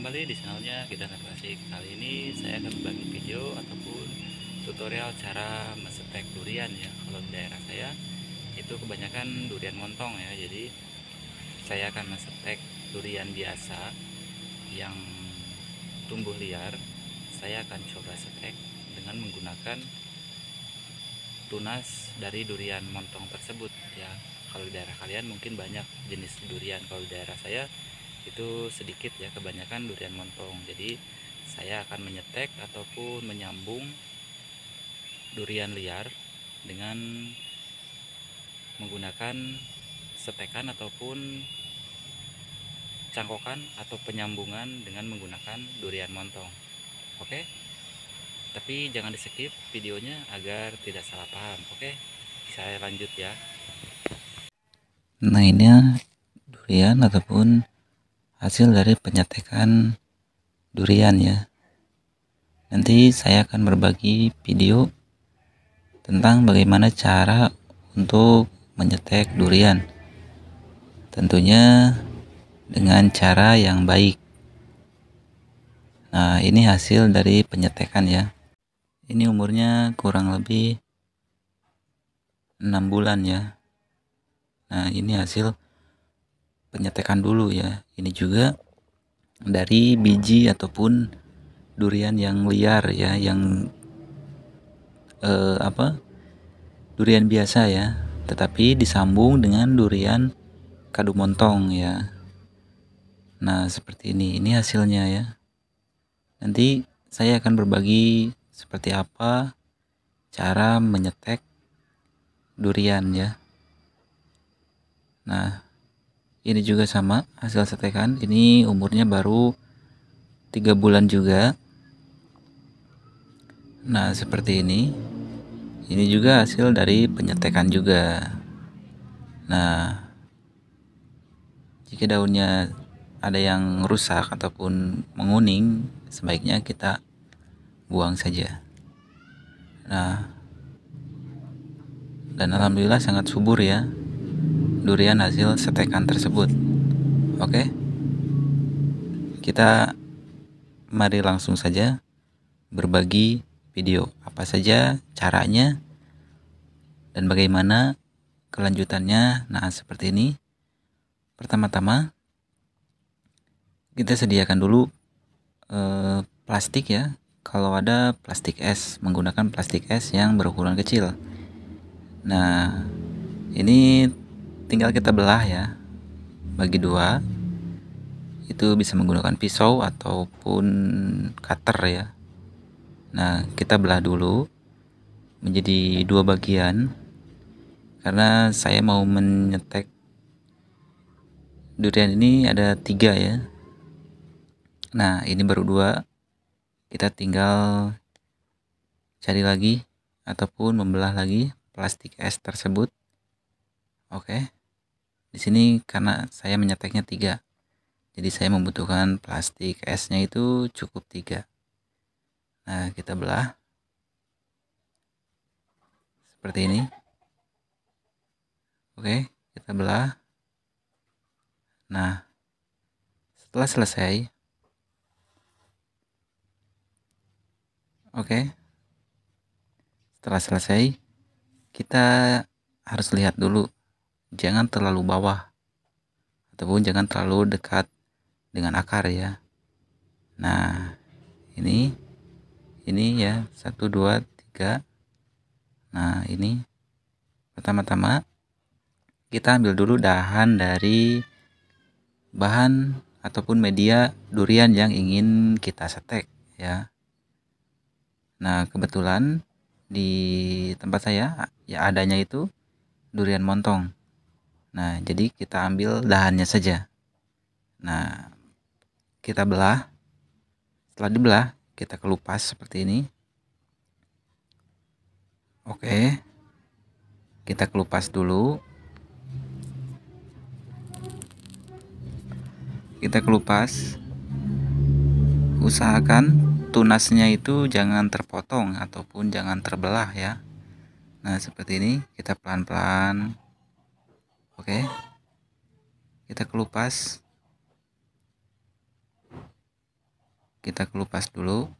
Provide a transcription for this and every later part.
kembali di channelnya kita Klasik Kali ini saya akan berbagi video ataupun tutorial cara mesetek durian ya Kalau di daerah saya itu kebanyakan durian montong ya Jadi saya akan mesetek durian biasa yang tumbuh liar Saya akan coba setek dengan menggunakan tunas dari durian montong tersebut ya kalau di daerah kalian mungkin banyak jenis durian kalau di daerah saya itu sedikit ya kebanyakan durian montong jadi saya akan menyetek ataupun menyambung durian liar dengan menggunakan setekan ataupun cangkokan atau penyambungan dengan menggunakan durian montong oke okay? tapi jangan di skip videonya agar tidak salah paham oke okay? saya lanjut ya nah ini ya, durian ataupun hasil dari penyetekan durian ya. Nanti saya akan berbagi video tentang bagaimana cara untuk menyetek durian. Tentunya dengan cara yang baik. Nah, ini hasil dari penyetekan ya. Ini umurnya kurang lebih 6 bulan ya. Nah, ini hasil penyetekan dulu ya. Ini juga dari biji ataupun durian yang liar ya, yang eh, apa? Durian biasa ya, tetapi disambung dengan durian kadu montong ya. Nah, seperti ini. Ini hasilnya ya. Nanti saya akan berbagi seperti apa cara menyetek durian ya. Nah, ini juga sama hasil setekan ini umurnya baru tiga bulan juga nah seperti ini ini juga hasil dari penyetekan juga nah jika daunnya ada yang rusak ataupun menguning sebaiknya kita buang saja nah dan alhamdulillah sangat subur ya durian hasil setekan tersebut. Oke. Kita mari langsung saja berbagi video apa saja caranya dan bagaimana kelanjutannya. Nah, seperti ini. Pertama-tama kita sediakan dulu eh, plastik ya. Kalau ada plastik es, menggunakan plastik es yang berukuran kecil. Nah, ini tinggal kita belah ya bagi dua itu bisa menggunakan pisau ataupun cutter ya nah kita belah dulu menjadi dua bagian karena saya mau menyetek durian ini ada tiga ya nah ini baru dua kita tinggal cari lagi ataupun membelah lagi plastik es tersebut oke okay di sini karena saya menyeteknya tiga jadi saya membutuhkan plastik esnya itu cukup tiga nah kita belah seperti ini oke kita belah nah setelah selesai oke setelah selesai kita harus lihat dulu jangan terlalu bawah ataupun jangan terlalu dekat dengan akar ya nah ini ini ya satu dua tiga nah ini pertama-tama kita ambil dulu dahan dari bahan ataupun media durian yang ingin kita setek ya nah kebetulan di tempat saya ya adanya itu durian montong Nah, jadi kita ambil dahannya saja. Nah, kita belah. Setelah dibelah, kita kelupas seperti ini. Oke. Kita kelupas dulu. Kita kelupas. Usahakan tunasnya itu jangan terpotong ataupun jangan terbelah ya. Nah, seperti ini kita pelan-pelan oke kita kelupas kita kelupas dulu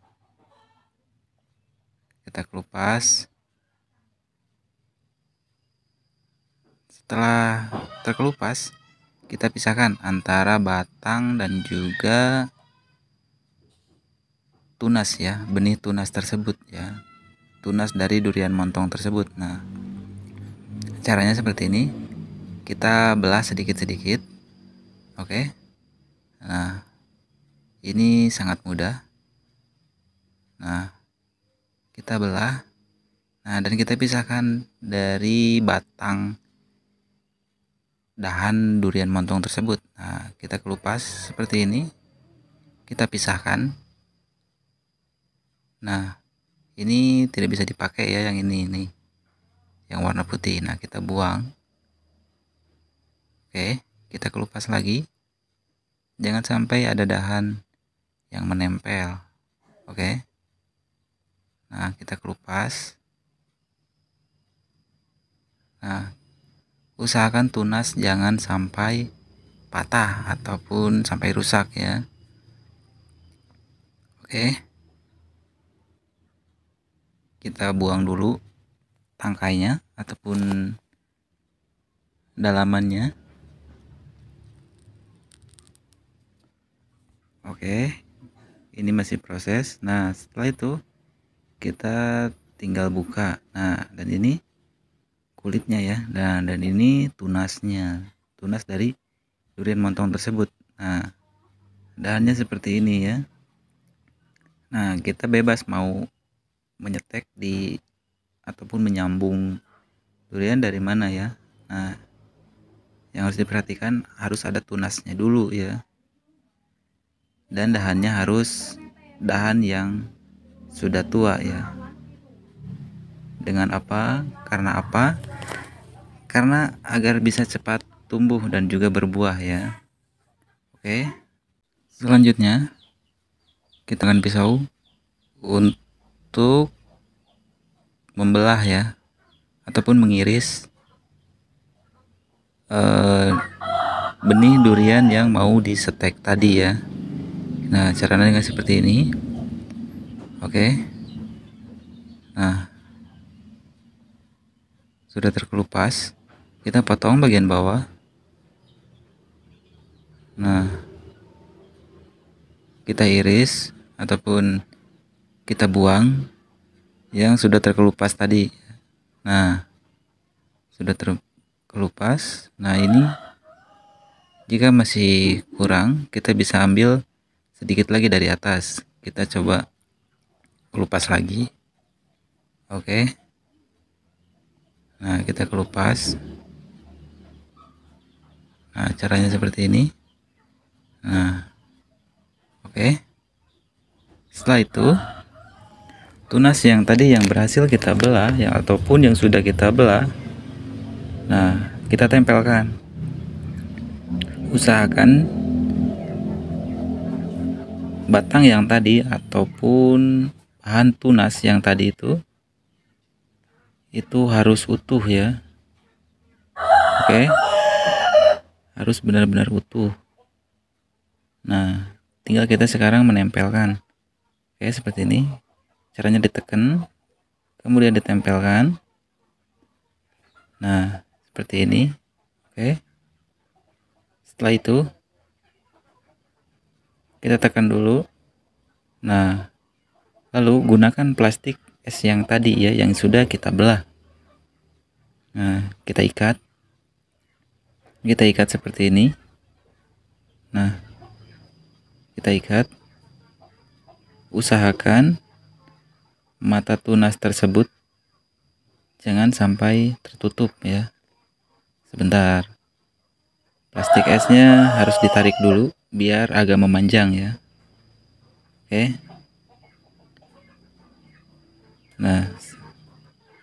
kita kelupas setelah terkelupas kita pisahkan antara batang dan juga tunas ya benih tunas tersebut ya tunas dari durian montong tersebut nah caranya seperti ini kita belah sedikit-sedikit oke okay. nah ini sangat mudah nah kita belah nah dan kita pisahkan dari batang dahan durian montong tersebut nah kita kelupas seperti ini kita pisahkan nah ini tidak bisa dipakai ya yang ini ini yang warna putih nah kita buang Oke, kita kelupas lagi. Jangan sampai ada dahan yang menempel. Oke. Nah, kita kelupas. Nah, usahakan tunas jangan sampai patah ataupun sampai rusak ya. Oke. Kita buang dulu tangkainya ataupun dalamannya. Oke, ini masih proses. Nah, setelah itu kita tinggal buka. Nah, dan ini kulitnya ya. Nah, dan ini tunasnya. Tunas dari durian montong tersebut. Nah, dahannya seperti ini ya. Nah, kita bebas mau menyetek di ataupun menyambung durian dari mana ya. Nah, yang harus diperhatikan harus ada tunasnya dulu ya dan dahannya harus dahan yang sudah tua ya dengan apa karena apa karena agar bisa cepat tumbuh dan juga berbuah ya oke selanjutnya kita akan pisau untuk membelah ya ataupun mengiris eh, benih durian yang mau disetek tadi ya nah caranya dengan seperti ini oke nah sudah terkelupas kita potong bagian bawah nah kita iris ataupun kita buang yang sudah terkelupas tadi nah sudah terkelupas nah ini jika masih kurang kita bisa ambil sedikit lagi dari atas kita coba kelupas lagi oke okay. nah kita kelupas nah caranya seperti ini nah oke okay. setelah itu tunas yang tadi yang berhasil kita belah ya ataupun yang sudah kita belah nah kita tempelkan usahakan batang yang tadi ataupun bahan tunas yang tadi itu itu harus utuh ya oke okay. harus benar-benar utuh nah tinggal kita sekarang menempelkan oke okay, seperti ini caranya ditekan kemudian ditempelkan nah seperti ini oke okay. setelah itu kita tekan dulu nah lalu gunakan plastik es yang tadi ya yang sudah kita belah nah kita ikat kita ikat seperti ini nah kita ikat usahakan mata tunas tersebut jangan sampai tertutup ya sebentar Plastik esnya harus ditarik dulu biar agak memanjang ya. Oke. Nah,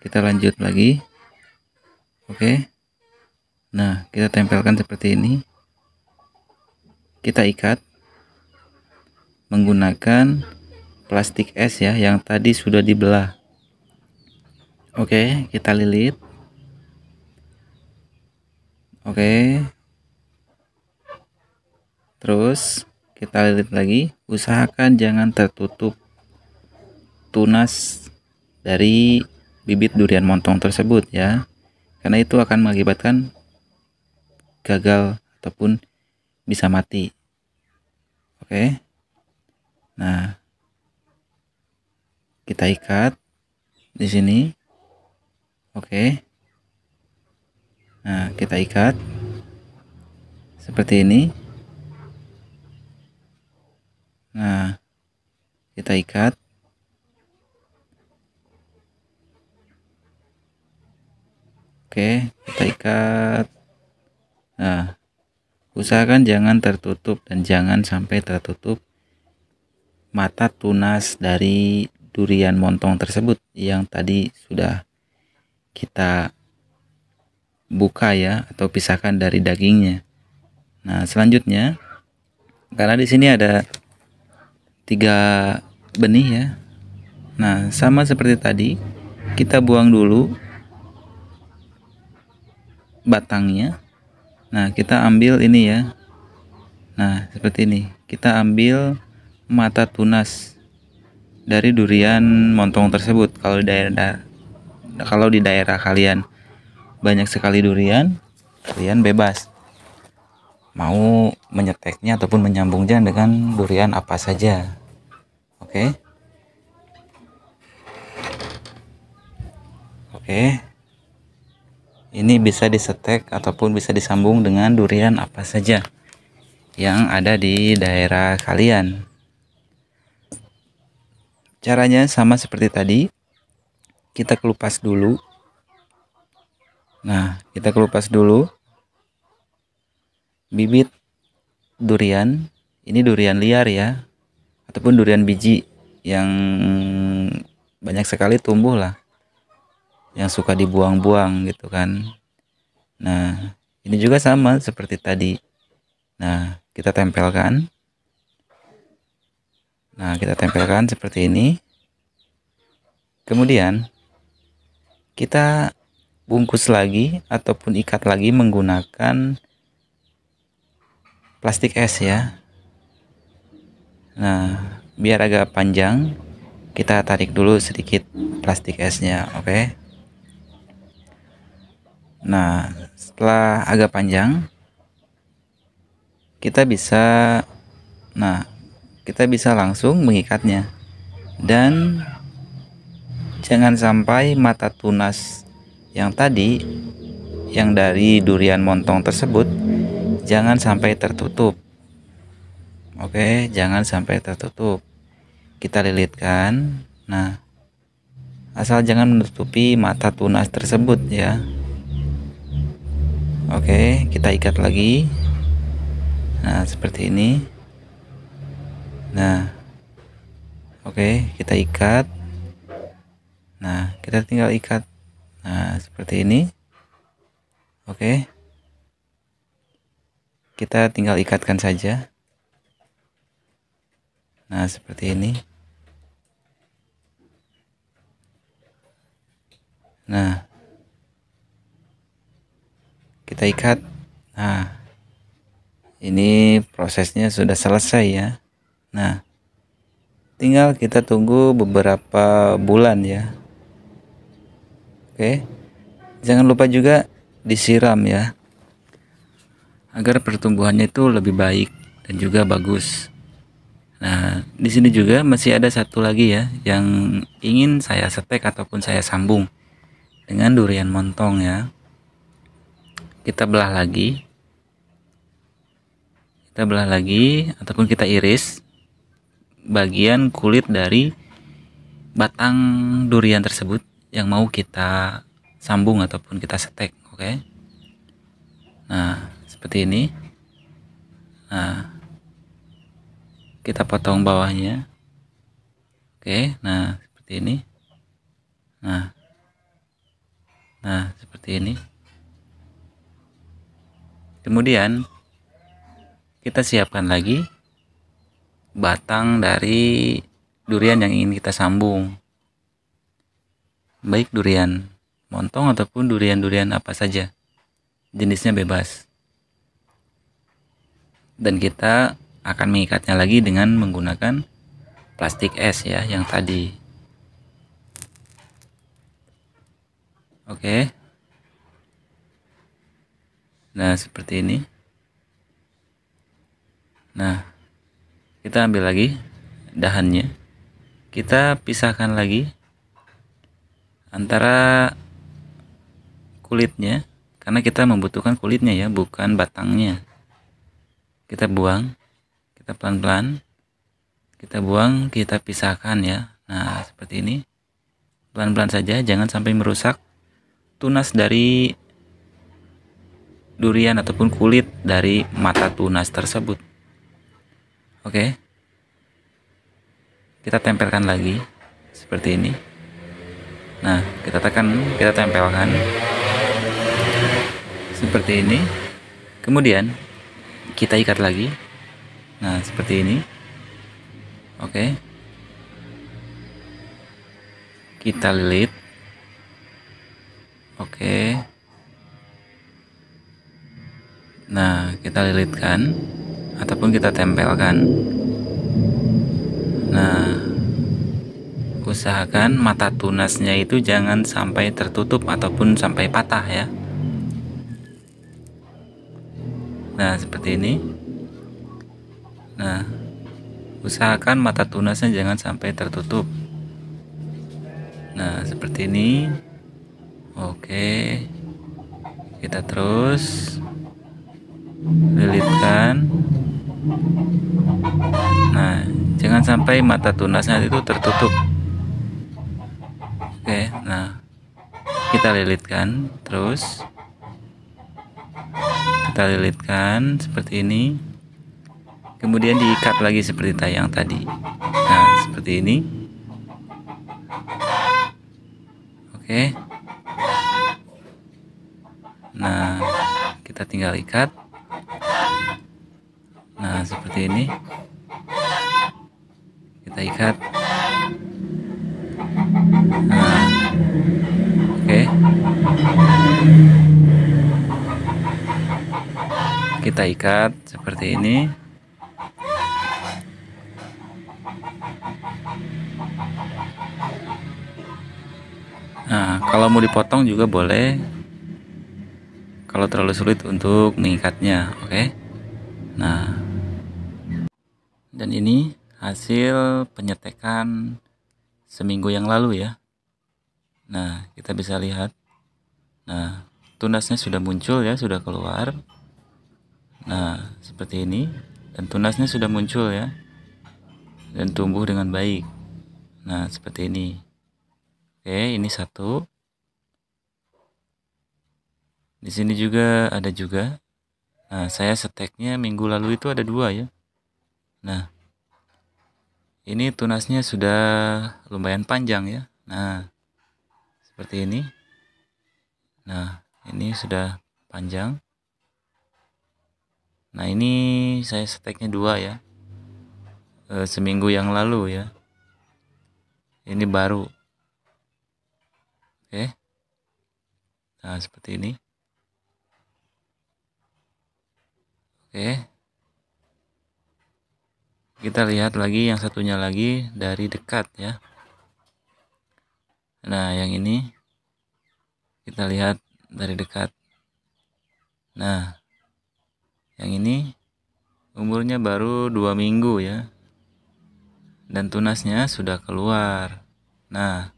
kita lanjut lagi. Oke. Nah, kita tempelkan seperti ini. Kita ikat menggunakan plastik es ya yang tadi sudah dibelah. Oke, kita lilit. Oke, Terus kita lihat lagi, usahakan jangan tertutup tunas dari bibit durian montong tersebut ya. Karena itu akan mengakibatkan gagal ataupun bisa mati. Oke. Nah, kita ikat di sini. Oke. Nah, kita ikat seperti ini. kita ikat oke kita ikat nah usahakan jangan tertutup dan jangan sampai tertutup mata tunas dari durian montong tersebut yang tadi sudah kita buka ya atau pisahkan dari dagingnya nah selanjutnya karena di sini ada tiga benih ya. Nah, sama seperti tadi, kita buang dulu batangnya. Nah, kita ambil ini ya. Nah, seperti ini. Kita ambil mata tunas dari durian montong tersebut kalau di daerah kalau di daerah kalian banyak sekali durian, kalian bebas mau menyeteknya ataupun menyambungnya dengan durian apa saja oke okay. oke okay. ini bisa disetek ataupun bisa disambung dengan durian apa saja yang ada di daerah kalian caranya sama seperti tadi kita kelupas dulu nah kita kelupas dulu bibit durian ini durian liar ya ataupun durian biji yang banyak sekali tumbuh lah yang suka dibuang-buang gitu kan nah ini juga sama seperti tadi nah kita tempelkan nah kita tempelkan seperti ini kemudian kita bungkus lagi ataupun ikat lagi menggunakan plastik es ya Nah, biar agak panjang, kita tarik dulu sedikit plastik esnya, oke? Okay? Nah, setelah agak panjang, kita bisa nah, kita bisa langsung mengikatnya. Dan jangan sampai mata tunas yang tadi yang dari durian montong tersebut jangan sampai tertutup Oke, jangan sampai tertutup. Kita lilitkan. Nah, asal jangan menutupi mata tunas tersebut ya. Oke, kita ikat lagi. Nah, seperti ini. Nah, oke, kita ikat. Nah, kita tinggal ikat. Nah, seperti ini. Oke. Kita tinggal ikatkan saja nah seperti ini nah kita ikat nah ini prosesnya sudah selesai ya nah tinggal kita tunggu beberapa bulan ya oke jangan lupa juga disiram ya agar pertumbuhannya itu lebih baik dan juga bagus Nah, di sini juga masih ada satu lagi ya yang ingin saya setek ataupun saya sambung dengan durian montong ya. Kita belah lagi. Kita belah lagi ataupun kita iris bagian kulit dari batang durian tersebut yang mau kita sambung ataupun kita setek, oke? Okay? Nah, seperti ini. Nah, kita potong bawahnya oke nah seperti ini nah nah seperti ini kemudian kita siapkan lagi batang dari durian yang ingin kita sambung baik durian montong ataupun durian-durian apa saja jenisnya bebas dan kita akan mengikatnya lagi dengan menggunakan plastik es ya yang tadi oke nah seperti ini nah kita ambil lagi dahannya kita pisahkan lagi antara kulitnya karena kita membutuhkan kulitnya ya bukan batangnya kita buang kita pelan-pelan kita buang kita pisahkan ya nah seperti ini pelan-pelan saja jangan sampai merusak tunas dari durian ataupun kulit dari mata tunas tersebut oke kita tempelkan lagi seperti ini nah kita tekan kita tempelkan seperti ini kemudian kita ikat lagi Nah, seperti ini. Oke. Okay. Kita lilit. Oke. Okay. Nah, kita lilitkan ataupun kita tempelkan. Nah, usahakan mata tunasnya itu jangan sampai tertutup ataupun sampai patah ya. Nah, seperti ini usahakan mata tunasnya jangan sampai tertutup nah seperti ini oke kita terus lilitkan nah jangan sampai mata tunasnya itu tertutup oke nah kita lilitkan terus kita lilitkan seperti ini kemudian diikat lagi seperti tayang tadi nah seperti ini oke nah kita tinggal ikat nah seperti ini kita ikat nah oke kita ikat seperti ini kalau mau dipotong juga boleh. Kalau terlalu sulit untuk mengikatnya, oke? Okay? Nah, dan ini hasil penyetekan seminggu yang lalu ya. Nah, kita bisa lihat. Nah, tunasnya sudah muncul ya, sudah keluar. Nah, seperti ini dan tunasnya sudah muncul ya. Dan tumbuh dengan baik. Nah, seperti ini. Oke, ini satu. Di sini juga ada juga. Nah, saya steknya minggu lalu itu ada dua ya. Nah, ini tunasnya sudah lumayan panjang ya. Nah, seperti ini. Nah, ini sudah panjang. Nah, ini saya steknya dua ya. E, seminggu yang lalu ya. Ini baru oke nah seperti ini oke kita lihat lagi yang satunya lagi dari dekat ya nah yang ini kita lihat dari dekat nah yang ini umurnya baru dua minggu ya dan tunasnya sudah keluar nah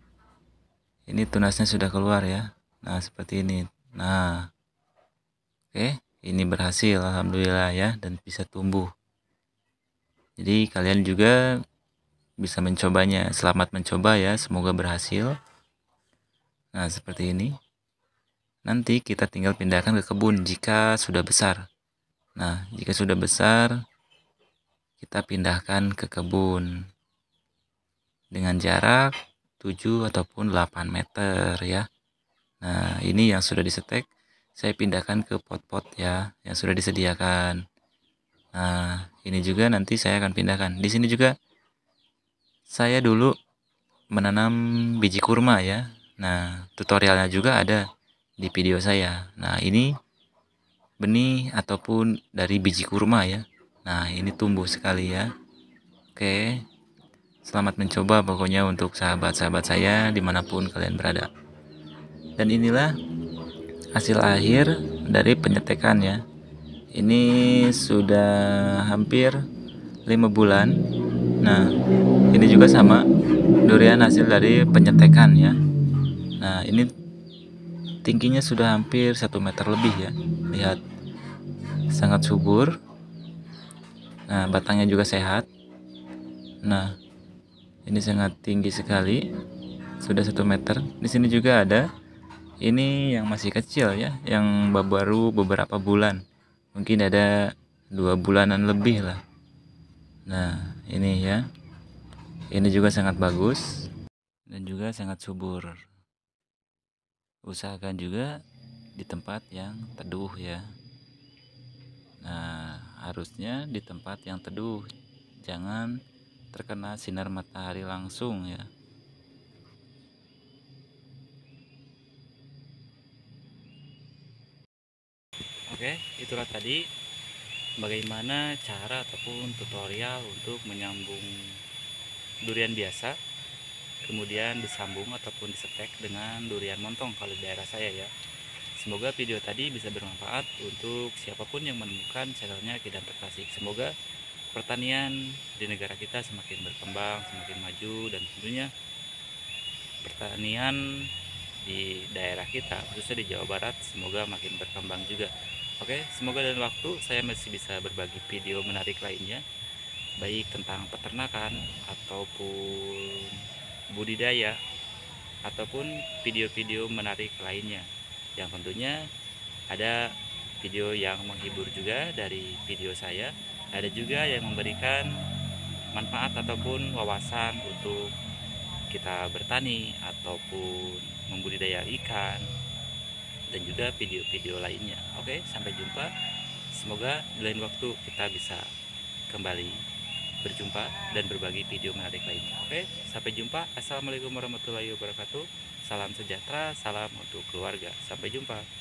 ini tunasnya sudah keluar ya nah seperti ini nah oke okay. ini berhasil alhamdulillah ya dan bisa tumbuh jadi kalian juga bisa mencobanya selamat mencoba ya semoga berhasil nah seperti ini nanti kita tinggal pindahkan ke kebun jika sudah besar nah jika sudah besar kita pindahkan ke kebun dengan jarak 7 ataupun 8 meter ya. Nah, ini yang sudah disetek saya pindahkan ke pot-pot ya yang sudah disediakan. Nah, ini juga nanti saya akan pindahkan. Di sini juga saya dulu menanam biji kurma ya. Nah, tutorialnya juga ada di video saya. Nah, ini benih ataupun dari biji kurma ya. Nah, ini tumbuh sekali ya. Oke, Selamat mencoba pokoknya untuk sahabat-sahabat saya dimanapun kalian berada. Dan inilah hasil akhir dari penyetekan ya. Ini sudah hampir 5 bulan. Nah, ini juga sama durian hasil dari penyetekan ya. Nah, ini tingginya sudah hampir 1 meter lebih ya. Lihat sangat subur. Nah, batangnya juga sehat. Nah, ini sangat tinggi sekali, sudah satu meter. Di sini juga ada. Ini yang masih kecil ya, yang baru beberapa bulan. Mungkin ada dua bulanan lebih lah. Nah, ini ya. Ini juga sangat bagus dan juga sangat subur. Usahakan juga di tempat yang teduh ya. Nah, harusnya di tempat yang teduh. Jangan terkena sinar matahari langsung ya Oke, itulah tadi bagaimana cara ataupun tutorial untuk menyambung durian biasa kemudian disambung ataupun disetek dengan durian montong kalau di daerah saya ya. Semoga video tadi bisa bermanfaat untuk siapapun yang menemukan channelnya Kidan Terkasih. Semoga pertanian di negara kita semakin berkembang, semakin maju dan tentunya pertanian di daerah kita khususnya di Jawa Barat semoga makin berkembang juga. Oke, semoga dan waktu saya masih bisa berbagi video menarik lainnya baik tentang peternakan ataupun budidaya ataupun video-video menarik lainnya yang tentunya ada video yang menghibur juga dari video saya ada juga yang memberikan manfaat ataupun wawasan untuk kita bertani ataupun membudidaya ikan dan juga video-video lainnya. Oke, sampai jumpa. Semoga di lain waktu kita bisa kembali berjumpa dan berbagi video menarik lainnya. Oke, sampai jumpa. Assalamualaikum warahmatullahi wabarakatuh. Salam sejahtera, salam untuk keluarga. Sampai jumpa.